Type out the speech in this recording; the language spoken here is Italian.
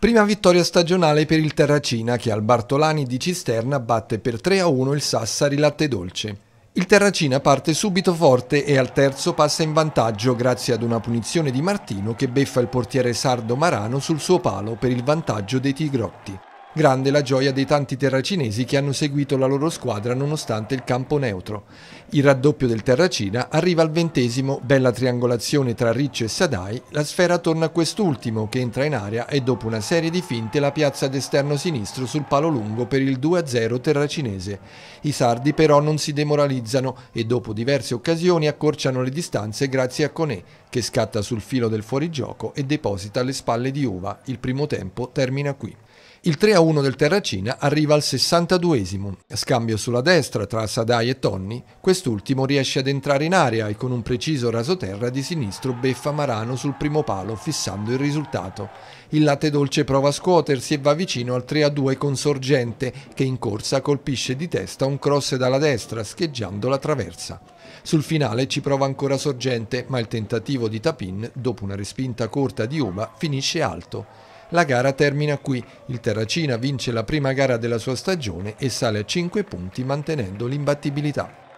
Prima vittoria stagionale per il Terracina che al Bartolani di Cisterna batte per 3-1 il Sassari Latte Dolce. Il Terracina parte subito forte e al terzo passa in vantaggio grazie ad una punizione di Martino che beffa il portiere sardo Marano sul suo palo per il vantaggio dei Tigrotti. Grande la gioia dei tanti terracinesi che hanno seguito la loro squadra nonostante il campo neutro. Il raddoppio del Terracina arriva al ventesimo, bella triangolazione tra Riccio e Sadai, la sfera torna a quest'ultimo che entra in area e dopo una serie di finte la piazza ad esterno sinistro sul palo lungo per il 2-0 terracinese. I sardi però non si demoralizzano e dopo diverse occasioni accorciano le distanze grazie a Conè che scatta sul filo del fuorigioco e deposita alle spalle di Uva. Il primo tempo termina qui. Il 3-1 del Terracina arriva al 62esimo. Scambio sulla destra tra Sadai e Tonni, quest'ultimo riesce ad entrare in area e con un preciso rasoterra di sinistro beffa Marano sul primo palo fissando il risultato. Il latte dolce prova a scuotersi e va vicino al 3-2 con Sorgente che in corsa colpisce di testa un cross dalla destra scheggiando la traversa. Sul finale ci prova ancora Sorgente ma il tentativo di Tapin, dopo una respinta corta di Uba, finisce alto. La gara termina qui, il Terracina vince la prima gara della sua stagione e sale a 5 punti mantenendo l'imbattibilità.